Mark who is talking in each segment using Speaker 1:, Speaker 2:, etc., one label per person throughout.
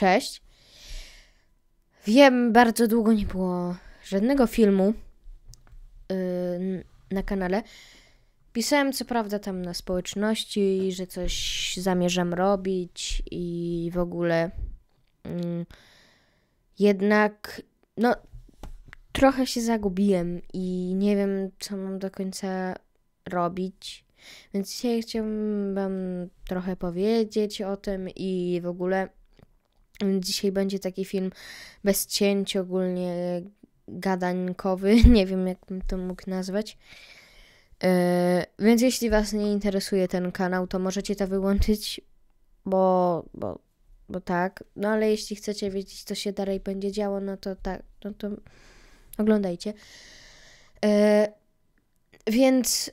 Speaker 1: cześć. Wiem, bardzo długo nie było żadnego filmu yy, na kanale. Pisałem co prawda tam na społeczności, że coś zamierzam robić i w ogóle. Yy, jednak, no, trochę się zagubiłem i nie wiem, co mam do końca robić. Więc dzisiaj chciałbym Wam trochę powiedzieć o tym i w ogóle Dzisiaj będzie taki film bez cięć, ogólnie gadańkowy, nie wiem jak bym to mógł nazwać. E, więc jeśli Was nie interesuje ten kanał, to możecie to wyłączyć, bo, bo, bo tak. No ale jeśli chcecie wiedzieć, co się dalej będzie działo, no to tak, no to oglądajcie. E, więc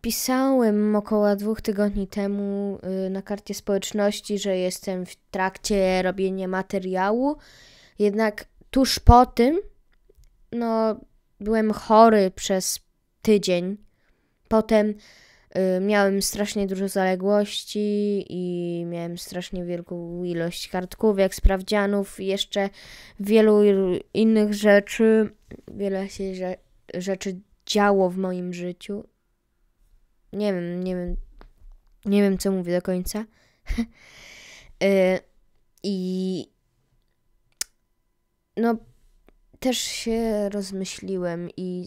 Speaker 1: Pisałem około dwóch tygodni temu y, na karcie społeczności, że jestem w trakcie robienia materiału. Jednak tuż po tym, no, byłem chory przez tydzień. Potem y, miałem strasznie dużo zaległości i miałem strasznie wielką ilość kartkówek, sprawdzianów i jeszcze wielu innych rzeczy. Wiele się rzeczy działo w moim życiu nie wiem, nie wiem, nie wiem co mówię do końca. Y, I no też się rozmyśliłem i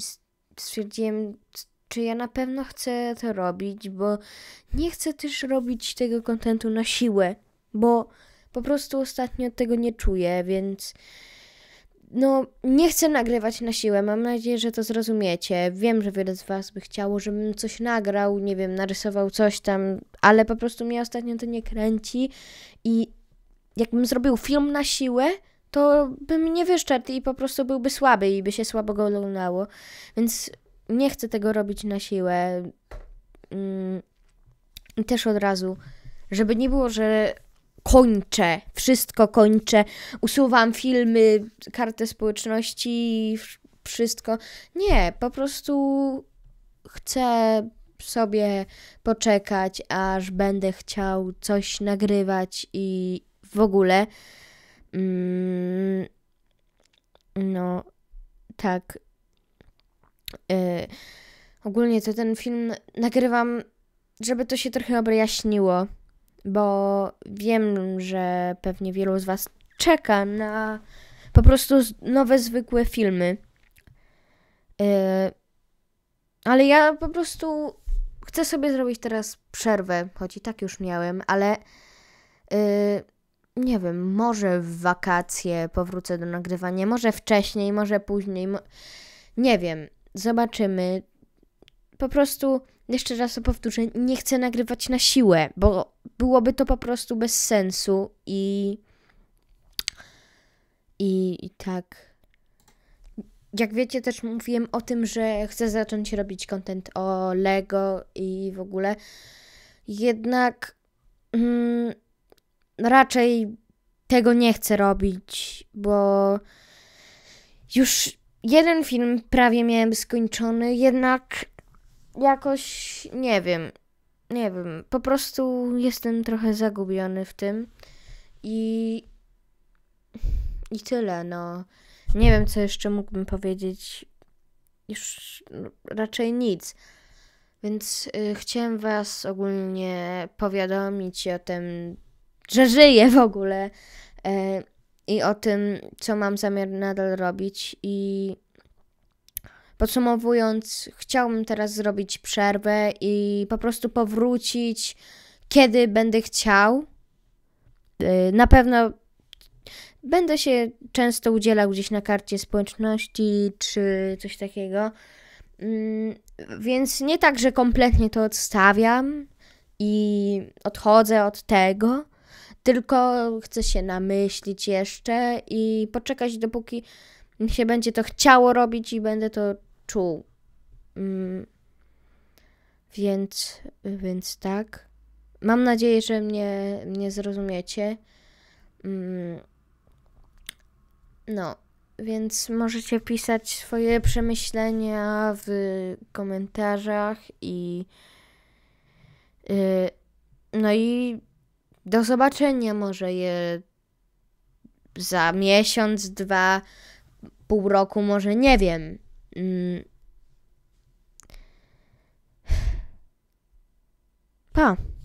Speaker 1: stwierdziłem, czy ja na pewno chcę to robić, bo nie chcę też robić tego kontentu na siłę, bo po prostu ostatnio tego nie czuję, więc no, nie chcę nagrywać na siłę. Mam nadzieję, że to zrozumiecie. Wiem, że wiele z Was by chciało, żebym coś nagrał, nie wiem, narysował coś tam, ale po prostu mnie ostatnio to nie kręci. I jakbym zrobił film na siłę, to bym nie wyszczerł i po prostu byłby słaby i by się słabo go oglądało. Więc nie chcę tego robić na siłę. Mm, I też od razu, żeby nie było, że kończę, wszystko kończę, usuwam filmy, kartę społeczności, wszystko. Nie, po prostu chcę sobie poczekać, aż będę chciał coś nagrywać i w ogóle. Mm, no, tak. Yy, ogólnie to ten film nagrywam, żeby to się trochę objaśniło bo wiem, że pewnie wielu z Was czeka na po prostu nowe, zwykłe filmy. Y, ale ja po prostu chcę sobie zrobić teraz przerwę, choć i tak już miałem, ale y, nie wiem, może w wakacje powrócę do nagrywania, może wcześniej, może później, nie wiem. Zobaczymy, po prostu, jeszcze raz to powtórzę, nie chcę nagrywać na siłę, bo byłoby to po prostu bez sensu i. I, i tak. Jak wiecie, też mówiłem o tym, że chcę zacząć robić content o Lego i w ogóle. Jednak mm, raczej tego nie chcę robić, bo już jeden film prawie miałem skończony, jednak jakoś nie wiem, nie wiem, po prostu jestem trochę zagubiony w tym i i tyle, no. Nie wiem, co jeszcze mógłbym powiedzieć. Już raczej nic. Więc y, chciałem Was ogólnie powiadomić o tym, że żyję w ogóle y, i o tym, co mam zamiar nadal robić i Podsumowując, chciałbym teraz zrobić przerwę i po prostu powrócić, kiedy będę chciał. Y, na pewno będę się często udzielał gdzieś na karcie społeczności czy coś takiego. Mm, więc nie tak, że kompletnie to odstawiam i odchodzę od tego, tylko chcę się namyślić jeszcze i poczekać, dopóki mi się będzie to chciało robić i będę to czuł. Mm. Więc, więc tak. Mam nadzieję, że mnie, mnie zrozumiecie. Mm. No, więc możecie pisać swoje przemyślenia w komentarzach i. Y, no i do zobaczenia może je za miesiąc, dwa pół roku, może nie wiem. Mm. Pa.